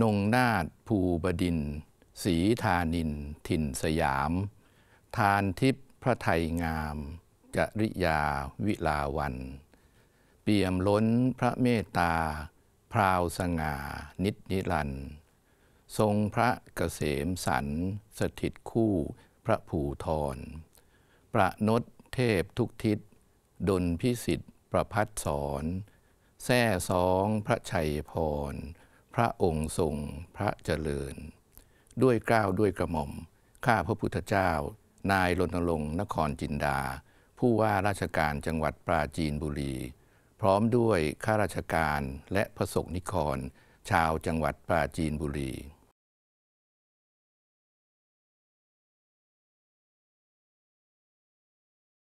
นงนาฏภูบดิน สีธานินถิ่นสยามทานทิพพระไทยงามจริยาวิลาวัน เปี่ยมล้นพระเมตตาพราวสง่านิจนิรัน ทรงพระเกษมสันสถิตคู่พระภูทรประนตเทพทุกทิศดลพิสิทธิ์ประพัดสอนแท่สองพระชัยพรพระองค์ทรง พระเจริญ ด้วยกล้าวด้วยกระหม่อมข้าพระพุทธเจ้า นายรณรงค์นครจินดา ผู้ว่าราชการจังหวัดปราจีนบุรี พร้อมด้วยข้าราชการและพระสงฆ์นิกรชาวจังหวัดปราจีนบุรี